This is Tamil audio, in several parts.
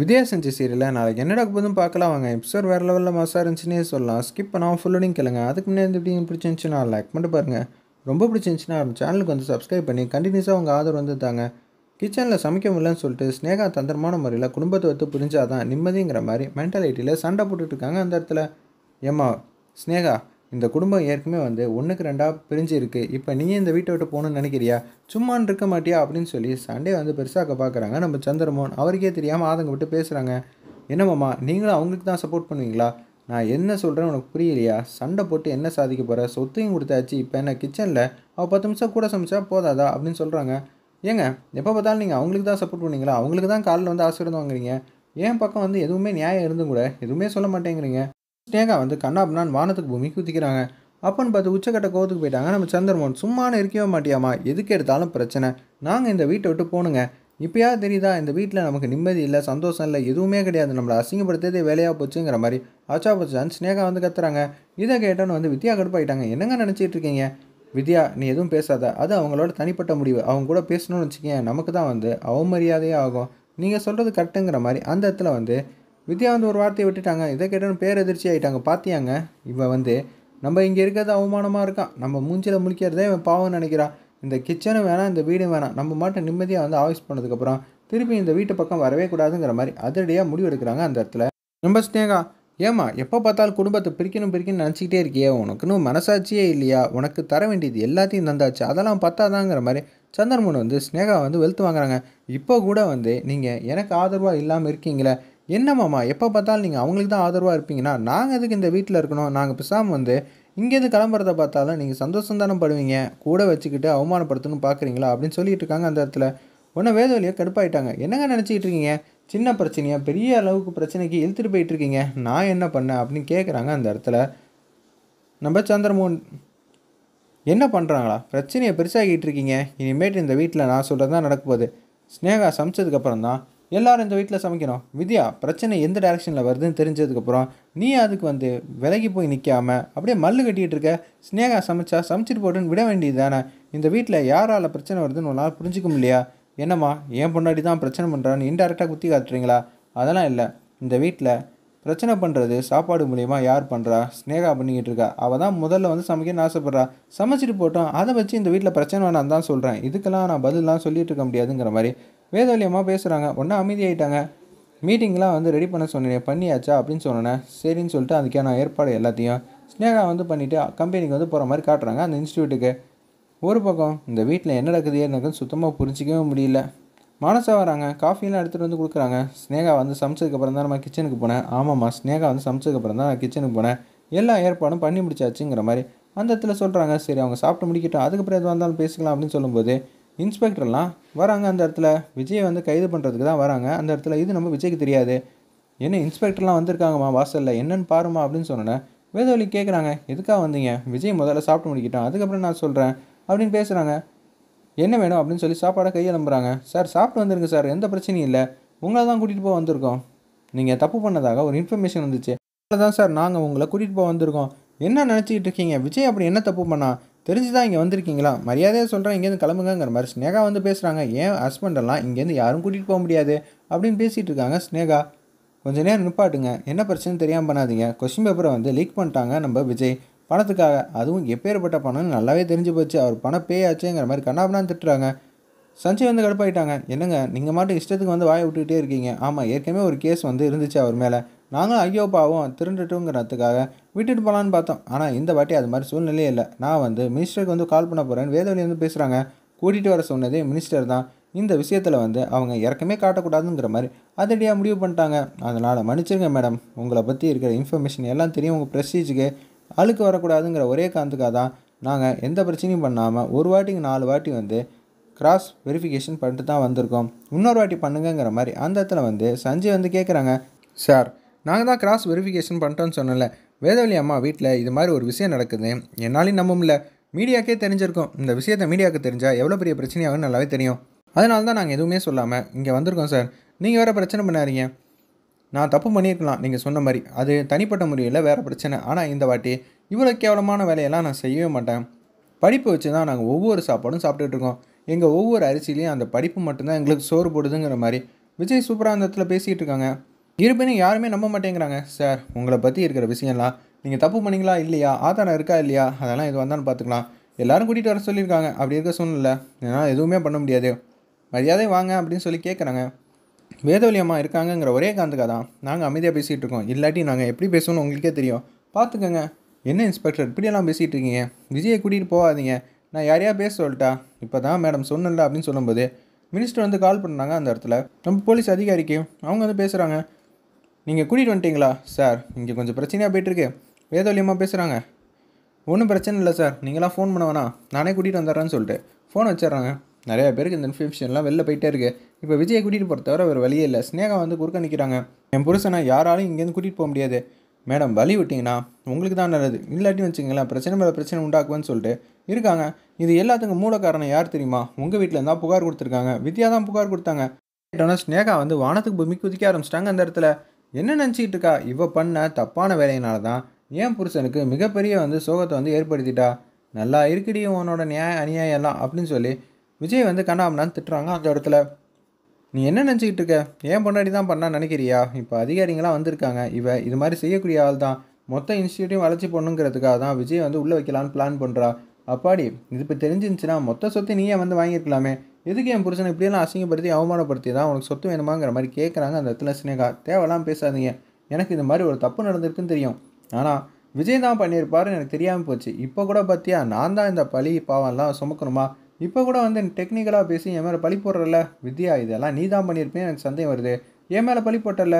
விதியா செஞ்சு சீரியலில் நாளைக்கு என்னடா நடக்க போதும் பார்க்கலாம் வாங்க எபிசோட் வேறு லெவலில் மாசாக இருந்துச்சுன்னே சொல்லலாம் ஸ்கிப் ஃபுல் லோடிங் கேளுங்க அதுக்கு முன்னாடி எப்படி பிடிச்சிருந்துச்சுன்னா லைக் மட்டும் பாருங்கள் ரொம்ப பிடிச்சிருந்துச்சுன்னா சேனலுக்கு வந்து சப்ஸ்கிரைப் பண்ணி கண்டினியூஸாக உங்கள் ஆதரவு வந்து தாங்க கிச்சனில் சமைக்க முடியலன்னு சொல்லிட்டு ஸ்னேகா தந்திரமான முறையில் குடும்பத்தை வந்து புரிஞ்சாதான் நிம்மதிங்கிற மாதிரி மென்டாலிட்டியில் சண்டை போட்டுட்ருக்காங்க அந்த இடத்துல ஏம்மா ஸ்னேகா இந்த குடும்பம் ஏற்கனவே வந்து ஒன்றுக்கு ரெண்டாக பிரிஞ்சு இருக்குது இப்போ நீங்கள் இந்த வீட்டை விட்டு போகணும்னு நினைக்கிறியா சும்மான் இருக்க மாட்டியா அப்படின்னு சொல்லி சண்டே வந்து பெருசாக பார்க்குறாங்க நம்ம சந்திரமோகன் அவருக்கே தெரியாமல் ஆதங்க விட்டு பேசுகிறாங்க என்னமாம்மா நீங்களும் அவங்களுக்கு தான் சப்போர்ட் பண்ணுவீங்களா நான் என்ன சொல்கிறேன் உனக்கு புரியலையா சண்டை போட்டு என்ன சாதிக்க போகிற சொத்தையும் கொடுத்தாச்சு இப்போ என்ன கிச்சனில் அவள் பத்து நிமிஷம் கூட சமைச்சா போதாதா அப்படின்னு சொல்கிறாங்க ஏங்க எப்போ பார்த்தாலும் நீங்கள் அவங்களுக்கு தான் சப்போர்ட் பண்ணுவீங்களா அவங்களுக்கு தான் காலில் வந்து ஆசீர்வாதம் வாங்குறீங்க என் பக்கம் வந்து எதுவுமே நியாயம் இருந்தும் கூட எதுவுமே சொல்ல மாட்டேங்கிறீங்க ஸ்னேகா வந்து கண்ணாப்னான் வானத்துக்கு பூமி குதிக்கிறாங்க அப்பன்னு பார்த்து உச்சக்கட்ட கோவத்துக்கு போயிட்டாங்க நம்ம சந்திரமோகன் சும்மானு இருக்கவே மாட்டியாமா எதுக்கு எடுத்தாலும் பிரச்சனை நாங்கள் இந்த வீட்டை விட்டு போகணுங்க இப்போயா தெரியுதா இந்த வீட்டில் நமக்கு நிம்மதி இல்லை சந்தோஷம் இல்லை எதுவுமே கிடையாது நம்மளை அசிங்கப்படுத்ததே வேலையாக போச்சுங்கிற மாதிரி ஆச்சா போச்சான் ஸ்னேகா வந்து கத்துறாங்க இதை கேட்டோன்னு வந்து வித்யா கடுப்பாயிட்டாங்க என்னங்க நினச்சிட்டு இருக்கீங்க வித்யா நீ எதுவும் பேசாத அது அவங்களோட தனிப்பட்ட முடிவு அவங்க கூட பேசணும்னு வச்சுக்கேன் நமக்கு தான் வந்து அவமரியாதையே ஆகும் நீங்கள் சொல்கிறது கரெக்டுங்கிற மாதிரி அந்த இடத்துல வந்து வித்யா வந்து ஒரு வார்த்தையை விட்டுட்டாங்க இதை கேட்டோன்னு பேர் ஆகிட்டாங்க பார்த்தியாங்க இவன் வந்து நம்ம இங்கே இருக்கிறது அவமானமாக இருக்கான் நம்ம மூஞ்சில் முழிக்கிறதே இவன் பாவம்னு நினைக்கிறான் இந்த கிச்சனும் வேணாம் இந்த வீடும் வேணாம் நம்ம மாட்டை நிம்மதியாக வந்து ஆஃபீஸ் பண்ணதுக்கப்புறம் திருப்பி இந்த வீட்டு பக்கம் வரவே கூடாதுங்கிற மாதிரி அதிரடியாக முடிவு எடுக்கிறாங்க அந்த இடத்துல ரொம்ப ஸ்னேகா ஏம்மா எப்போ பார்த்தாலும் குடும்பத்தை பிரிக்கணும் பிரிக்கணும்னு நினச்சிக்கிட்டே இருக்கியே உனக்குன்னு மனசாட்சியே இல்லையா உனக்கு தர வேண்டியது எல்லாத்தையும் தந்தாச்சு அதெல்லாம் பத்தாதாங்கிற மாதிரி சந்திரமோன் வந்து ஸ்னேகா வந்து வெளுத்து வாங்குறாங்க இப்போ கூட வந்து நீங்கள் எனக்கு ஆதரவாக இல்லாமல் இருக்கீங்களே என்னம்மாம்மா எப்போ பார்த்தாலும் நீங்கள் அவங்களுக்கு தான் ஆதரவாக இருப்பீங்கன்னா நாங்கள் எதுக்கு இந்த வீட்டில் இருக்கணும் நாங்கள் பிசாமல் வந்து இங்கேருந்து கிளம்புறத பார்த்தாலும் நீங்கள் சந்தோஷம் தானே படுவீங்க கூட வச்சுக்கிட்டு அவமானப்படுத்துன்னு பார்க்குறீங்களா அப்படின்னு சொல்லிட்டு இருக்காங்க அந்த இடத்துல வேத வேதவழியாக கடுப்பாயிட்டாங்க என்னங்க நினச்சிக்கிட்டு இருக்கீங்க சின்ன பிரச்சனையாக பெரிய அளவுக்கு பிரச்சனைக்கு இழுத்துட்டு போயிட்டு இருக்கீங்க நான் என்ன பண்ணேன் அப்படின்னு கேட்குறாங்க அந்த இடத்துல நம்ம சந்திரமோகன் என்ன பண்ணுறாங்களா பிரச்சனையை பெருசாகிட்டு இருக்கீங்க இனிமேட்டு இந்த வீட்டில் நான் சொல்கிறது தான் நடக்க போகுது ஸ்னேகா சமைச்சதுக்கப்புறம் தான் எல்லோரும் இந்த வீட்டில் சமைக்கிறோம் வித்யா பிரச்சனை எந்த டேரக்ஷனில் வருதுன்னு தெரிஞ்சதுக்கப்புறம் நீ அதுக்கு வந்து விலகி போய் நிற்காம அப்படியே மல்லு கட்டிகிட்டு இருக்க ஸ்னேகா சமைச்சா சமைச்சிட்டு போட்டுன்னு விட வேண்டியது தானே இந்த வீட்டில் யாரால் பிரச்சனை வருதுன்னு உன்னால் புரிஞ்சிக்க முடியா என்னம்மா என் பொன்னாடி தான் பிரச்சனை பண்ணுறான்னு இன்டெரக்டாக குத்தி காட்டுறீங்களா அதெல்லாம் இல்லை இந்த வீட்டில் பிரச்சனை பண்ணுறது சாப்பாடு மூலயமா யார் பண்ணுறா ஸ்னேகா பண்ணிக்கிட்டு இருக்கா அவள் தான் முதல்ல வந்து சமைக்கணும்னு ஆசைப்பட்றா சமைச்சிட்டு போட்டோம் அதை வச்சு இந்த வீட்டில் பிரச்சனை வேணாம் தான் சொல்கிறேன் இதுக்கெல்லாம் நான் பதிலாம் சொல்லிகிட்டு இருக்க முடியாதுங்கிற மாதிரி வேதாளி பேசுகிறாங்க ஒன்றா அமைதியாயிட்டாங்க மீட்டிங்லாம் வந்து ரெடி பண்ண சொன்னேன் பண்ணியாச்சா அப்படின்னு சொன்னேன் சரின்னு சொல்லிட்டு அதுக்கான ஏற்பாடு எல்லாத்தையும் ஸ்னேகா வந்து பண்ணிவிட்டு கம்பெனிக்கு வந்து போகிற மாதிரி காட்டுறாங்க அந்த இன்ஸ்டியூட்டுக்கு ஒரு பக்கம் இந்த வீட்டில் என்ன நடக்குது எனக்குன்னு சுத்தமாக புரிஞ்சிக்கவே முடியல மனசாக வராங்க காஃபிலாம் எடுத்துகிட்டு வந்து கொடுக்குறாங்க ஸ்னேகா வந்து சமைச்சதுக்கப்புறம் தான் நம்ம கிச்சனுக்கு போனேன் ஆமாம்மா ஸ்னேகா வந்து சமைச்சதுக்கப்புறம் தான் நான் கிச்சனுக்கு போனேன் எல்லா ஏற்பாடும் பண்ணி முடிச்சாச்சுங்கிற மாதிரி அந்த இடத்துல சொல்கிறாங்க சரி அவங்க சாப்பிட்டு முடிக்கட்டும் அதுக்கப்புறம் எதுவாக இருந்தாலும் பேசிக்கலாம் அப்படின்னு சொல்லும்போது இன்ஸ்பெக்டர்லாம் வராங்க அந்த இடத்துல விஜயை வந்து கைது பண்ணுறதுக்கு தான் வராங்க அந்த இடத்துல இது நம்ம விஜய்க்கு தெரியாது என்ன இன்ஸ்பெக்டர்லாம் வந்திருக்காங்கம்மா வாசலில் என்னென்னு பாருமா அப்படின்னு சொன்னேன் வேதவழி கேட்குறாங்க எதுக்காக வந்தீங்க விஜய் முதல்ல சாப்பிட்டு முடிக்கிட்டான் அதுக்கப்புறம் நான் சொல்கிறேன் அப்படின்னு பேசுகிறாங்க என்ன வேணும் அப்படின்னு சொல்லி சாப்பாடை கையை சார் சாப்பிட்டு வந்துருங்க சார் எந்த பிரச்சனையும் இல்லை உங்களை தான் கூட்டிகிட்டு போக வந்திருக்கோம் நீங்கள் தப்பு பண்ணதாக ஒரு இன்ஃபர்மேஷன் வந்துச்சு அதில் தான் சார் நாங்கள் உங்களை கூட்டிகிட்டு போக வந்திருக்கோம் என்ன நினச்சிக்கிட்டு இருக்கீங்க விஜய் அப்படி என்ன தப்பு பண்ணா தெரிஞ்சு தான் இங்கே வந்திருக்கீங்களா மரியாதையாக சொல்கிறேன் இங்கேருந்து கிளம்புங்கிற மாதிரி ஸ்னேகா வந்து பேசுகிறாங்க ஏன் ஹஸ்பண்டெல்லாம் இங்கேருந்து யாரும் கூட்டிகிட்டு போக முடியாது அப்படின்னு பேசிகிட்டு இருக்காங்க ஸ்னேகா கொஞ்ச நேரம் நிப்பாட்டுங்க என்ன பிரச்சனை தெரியாமல் பண்ணாதீங்க கொஸ்டின் பேப்பரை வந்து லீக் பண்ணிட்டாங்க நம்ம விஜய் பணத்துக்காக அதுவும் எப்பேற்பட்ட பணம்னு நல்லாவே தெரிஞ்சு போச்சு அவர் பணம் பேயாச்சுங்கிற ஆச்சுங்கிற மாதிரி கண்ணாபனா திட்டுறாங்க சஞ்சய் வந்து கடுப்பாயிட்டாங்க என்னங்க நீங்கள் மட்டும் இஷ்டத்துக்கு வந்து வாயை விட்டுக்கிட்டே இருக்கீங்க ஆமாம் ஏற்கனவே ஒரு கேஸ் வந்து இருந்துச்சு அவர் மேலே நாங்களும் ஐயோ பாவம் திருண்டுட்டுங்கிறதுக்காக விட்டுட்டு போகலான்னு பார்த்தோம் ஆனால் இந்த வாட்டி அது மாதிரி சூழ்நிலையே இல்லை நான் வந்து மினிஸ்டருக்கு வந்து கால் பண்ண போகிறேன்னு வேதவழி வந்து பேசுகிறாங்க கூட்டிகிட்டு வர சொன்னதே மினிஸ்டர் தான் இந்த விஷயத்தில் வந்து அவங்க இறக்கமே காட்டக்கூடாதுங்கிற மாதிரி அதடியாக முடிவு பண்ணிட்டாங்க அதனால் மன்னிச்சிருங்க மேடம் உங்களை பற்றி இருக்கிற இன்ஃபர்மேஷன் எல்லாம் தெரியும் உங்கள் ப்ரெஸ்டீஜுக்கு அழுக்கு வரக்கூடாதுங்கிற ஒரே காரணத்துக்காக தான் நாங்கள் எந்த பிரச்சனையும் பண்ணாமல் ஒரு வாட்டிக்கு நாலு வாட்டி வந்து கிராஸ் வெரிஃபிகேஷன் பண்ணிட்டு தான் வந்திருக்கோம் இன்னொரு வாட்டி பண்ணுங்கிற மாதிரி அந்த இடத்துல வந்து சஞ்சய் வந்து கேட்குறாங்க சார் நாங்கள் தான் கிராஸ் வெரிஃபிகேஷன் பண்ணிட்டோன்னு சொன்னல வேதவழி அம்மா வீட்டில் இது மாதிரி ஒரு விஷயம் நடக்குது என்னாலையும் நம்ப முடியல மீடியாக்கே தெரிஞ்சிருக்கும் இந்த விஷயத்தை மீடியாவுக்கு தெரிஞ்சால் எவ்வளோ பெரிய பிரச்சனையாகும் நல்லாவே தெரியும் அதனால தான் நாங்கள் எதுவுமே சொல்லாமல் இங்கே வந்திருக்கோம் சார் நீங்கள் வேறு பிரச்சனை பண்ணாதீங்க நான் தப்பு பண்ணியிருக்கலாம் நீங்கள் சொன்ன மாதிரி அது தனிப்பட்ட முறையில் வேறு பிரச்சனை ஆனால் இந்த வாட்டி இவ்வளோ கேவலமான வேலையெல்லாம் நான் செய்யவே மாட்டேன் படிப்பு வச்சு தான் நாங்கள் ஒவ்வொரு சாப்பாடும் சாப்பிட்டுட்ருக்கோம் எங்கள் ஒவ்வொரு அரிசிலையும் அந்த படிப்பு மட்டும்தான் எங்களுக்கு சோறு போடுதுங்கிற மாதிரி விஜய் சூப்பராக பேசிகிட்டு இருக்காங்க இருப்பினும் யாருமே நம்ப மாட்டேங்கிறாங்க சார் உங்களை பற்றி இருக்கிற விஷயம்லாம் நீங்கள் தப்பு பண்ணிங்களா இல்லையா ஆதாரம் இருக்கா இல்லையா அதெல்லாம் எது வந்தாலும் பார்த்துக்கலாம் எல்லோரும் கூட்டிகிட்டு வர சொல்லியிருக்காங்க அப்படி இருக்க சூழ்நிலை என்னால் எதுவுமே பண்ண முடியாது மரியாதை வாங்க அப்படின்னு சொல்லி கேட்குறாங்க வேதவலியம்மா இருக்காங்கங்கிற ஒரே காந்துக்காக தான் நாங்கள் அமைதியாக பேசிகிட்டு இருக்கோம் இல்லாட்டி நாங்கள் எப்படி பேசணும்னு உங்களுக்கே தெரியும் பார்த்துக்கோங்க என்ன இன்ஸ்பெக்டர் இப்படியெல்லாம் பேசிகிட்டு இருக்கீங்க விஜயை கூட்டிகிட்டு போகாதீங்க நான் யாரையா பேச சொல்லிட்டா இப்போ தான் மேடம் சொன்னல அப்படின்னு சொல்லும்போது மினிஸ்டர் வந்து கால் பண்ணாங்க அந்த இடத்துல நம்ம போலீஸ் அதிகாரிக்கு அவங்க வந்து பேசுகிறாங்க நீங்கள் கூட்டிகிட்டு வந்துட்டீங்களா சார் இங்கே கொஞ்சம் பிரச்சனையாக போயிட்டுருக்கு வேதவலியமாக பேசுகிறாங்க ஒன்றும் பிரச்சனை இல்லை சார் நீங்களாம் ஃபோன் பண்ண வேணாம் நானே கூட்டிகிட்டு வந்துடுறேன்னு சொல்லிட்டு ஃபோன் வச்சிட்றாங்க நிறையா பேருக்கு இந்த இன்ஃபர்மேஷன்லாம் வெளில போயிட்டே இருக்குது இப்போ விஜயை கூட்டிகிட்டு போகிற தவிர வேறு வழியே இல்லை ஸ்னேகா வந்து குறுக்க நிற்கிறாங்க என் புருஷனை யாராலும் இங்கேருந்து கூட்டிகிட்டு போக முடியாது மேடம் வழி விட்டிங்கன்னா உங்களுக்கு தான் நல்லது இல்லாட்டி வச்சுங்களேன் பிரச்சனை மேலே பிரச்சனை உண்டாக்குவேன்னு சொல்லிட்டு இருக்காங்க இது எல்லாத்துக்கும் மூல காரணம் யார் தெரியுமா உங்கள் வீட்டில் இருந்தால் புகார் கொடுத்துருக்காங்க வித்யா தான் புகார் கொடுத்தாங்க கேட்டோன்னா ஸ்னேகா வந்து வானத்துக்கு பூமி குதிக்க ஆரம்பிச்சிட்டாங்க அந்த இடத்துல என்ன நினச்சிக்கிட்டு இருக்கா இவ பண்ண தப்பான வேலையினால தான் ஏன் புருஷனுக்கு மிகப்பெரிய வந்து சோகத்தை வந்து ஏற்படுத்திட்டா நல்லா இருக்குடி உன்னோட நியாய அநியாயம் எல்லாம் அப்படின்னு சொல்லி விஜய் வந்து கண்ணாமண்ணான்னு திட்டுறாங்க அந்த இடத்துல நீ என்ன நினச்சிக்கிட்டு இருக்க ஏன் பொன்னாடி தான் பண்ணான்னு நினைக்கிறியா இப்போ அதிகாரிங்களாம் வந்திருக்காங்க இவ இது மாதிரி செய்யக்கூடிய ஆள் தான் மொத்த இன்ஸ்டியூட்டையும் வளர்ச்சி பண்ணுங்கிறதுக்காக தான் விஜய் வந்து உள்ளே வைக்கலான்னு பிளான் பண்ணுறா அப்பாடி இது இப்போ தெரிஞ்சிருந்துச்சுன்னா மொத்த சொத்தை நீயே வந்து வாங்கியிருக்கலாமே எதுக்கு என் புருஷனை இப்படியெல்லாம் அசிங்கப்படுத்தி அவமானப்படுத்தி தான் உனக்கு சொத்து வேணுமாங்கிற மாதிரி கேட்குறாங்க அந்த இடத்துல சினேகா தேவையெல்லாம் பேசாதீங்க எனக்கு இந்த மாதிரி ஒரு தப்பு நடந்திருக்குன்னு தெரியும் ஆனால் விஜய் தான் பண்ணியிருப்பாருன்னு எனக்கு தெரியாமல் போச்சு இப்போ கூட பார்த்தியா நான் தான் இந்த பழி பாவம்லாம் சுமக்கணுமா இப்போ கூட வந்து டெக்னிக்கலாக பேசி என் மேலே பழி போடுறல வித்யா இதெல்லாம் நீ தான் பண்ணியிருப்பேன் எனக்கு சந்தேகம் வருது என் மேலே பழி போட்டல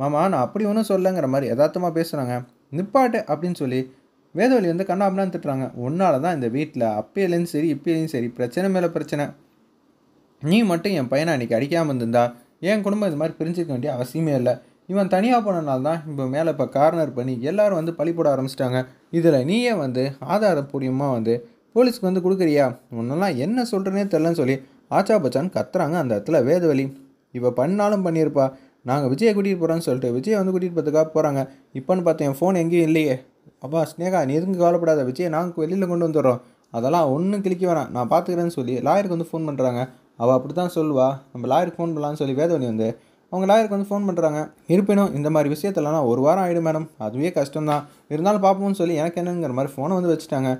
மாமா நான் அப்படி ஒன்றும் சொல்லங்கிற மாதிரி யதார்த்தமாக பேசுகிறாங்க நிப்பாட்டு அப்படின்னு சொல்லி வேதவழி வந்து கண்ணாப்னான்னு திட்டுறாங்க உன்னால தான் இந்த வீட்டில் அப்பயிலையும் சரி இப்பயிலையும் சரி பிரச்சனை மேலே பிரச்சனை நீ மட்டும் என் பையனை அன்றைக்கி அடிக்காமல் இருந்திருந்தா என் குடும்பம் இது மாதிரி பிரிஞ்சுக்க வேண்டிய அவசியமே இல்லை இவன் தனியாக போனனால தான் இப்போ மேலே இப்போ கார்னர் பண்ணி எல்லோரும் வந்து பழி போட ஆரம்பிச்சிட்டாங்க இதில் நீயே வந்து ஆதாரப்பூர்வமாக வந்து போலீஸ்க்கு வந்து கொடுக்குறியா உன்னெல்லாம் என்ன சொல்கிறேனே தெரிலன்னு சொல்லி ஆச்சா பச்சான் கத்துறாங்க அந்த இடத்துல வேதவழி இவள் பண்ணாலும் பண்ணியிருப்பா நாங்கள் விஜயை கூட்டிகிட்டு போகிறோன்னு சொல்லிட்டு விஜயை வந்து கூட்டிகிட்டு போகிறதுக்காக போகிறாங்க இப்போன்னு பார்த்தேன் என் ஃபோன் எங்கேயும் இல்லையே அப்பா ஸ்னேகா நீ எதுவும் கவலைப்படாத விஜயை நாங்கள் வெளியில் கொண்டு வந்துடுறோம் அதெல்லாம் ஒன்றும் கிளிக்க வேணாம் நான் பார்த்துக்கிறேன்னு சொல்லி லாயருக்கு வந்து ஃபோன் பண்ணுறாங்க அவள் அப்படி தான் சொல்லுவா நம்ம லாயருக்கு ஃபோன் பண்ணலான்னு சொல்லி வேதவனி வந்து அவங்க லாயருக்கு வந்து ஃபோன் பண்ணுறாங்க இருப்பினும் இந்த மாதிரி விஷயத்தெல்லாம் ஒரு வாரம் ஆகிடும் மேடம் அதுவே கஷ்டம்தான் இருந்தாலும் பார்ப்போம்னு சொல்லி எனக்கு என்னங்கிற மாதிரி ஃபோனை வந்து வச்சுட்டாங்க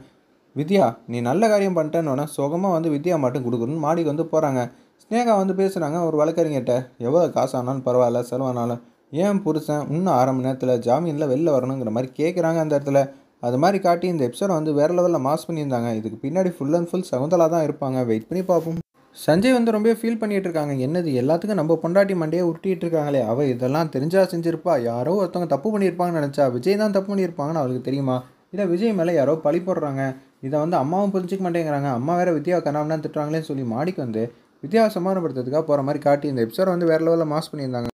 வித்யா நீ நல்ல காரியம் பண்ணிட்டேன்னு சுகமாக வந்து வித்யா மட்டும் கொடுக்குறனு மாடிக்கு வந்து போகிறாங்க ஸ்னேகா வந்து பேசுகிறாங்க ஒரு வழக்கறிஞர்கிட்ட எவ்வளோ காசு ஆனாலும் பரவாயில்ல செலவானாலும் ஏன் புருஷன் இன்னும் அரை மணி நேரத்தில் ஜாமீனில் வெளில வரணுங்கிற மாதிரி கேட்குறாங்க அந்த இடத்துல அது மாதிரி காட்டி இந்த எபிசோடை வந்து வேறு லெவலில் மாஸ் பண்ணியிருந்தாங்க இதுக்கு பின்னாடி ஃபுல் அண்ட் ஃபுல் சகுந்தலா தான் இருப்பாங்க வெயிட் பண்ணி பார்ப்போம் சஞ்சய் வந்து ரொம்ப ஃபீல் பண்ணிகிட்டு இருக்காங்க என்னது எல்லாத்துக்கும் நம்ம பொண்டாட்டி மண்டையை உருட்டிகிட்டு இருக்காங்களே அவள் இதெல்லாம் தெரிஞ்சா செஞ்சுருப்பா யாரோ ஒருத்தவங்க தப்பு பண்ணியிருப்பாங்கன்னு நினச்சா விஜய் தான் தப்பு பண்ணியிருப்பாங்கன்னு அவளுக்கு தெரியுமா இதை விஜய் மேலே யாரோ பழி போடுறாங்க இதை வந்து அம்மாவும் புரிஞ்சிக்க மாட்டேங்கிறாங்க அம்மா வேறு வித்யா கணவனா திட்டுறாங்களேன்னு சொல்லி மாடிக்கு வந்து வித்யா சமாதானப்படுத்துறதுக்காக போகிற மாதிரி காட்டி இந்த எபிசோட வந்து வேறு லெவலில் மாஸ் பண்ணியிருந்தாங்க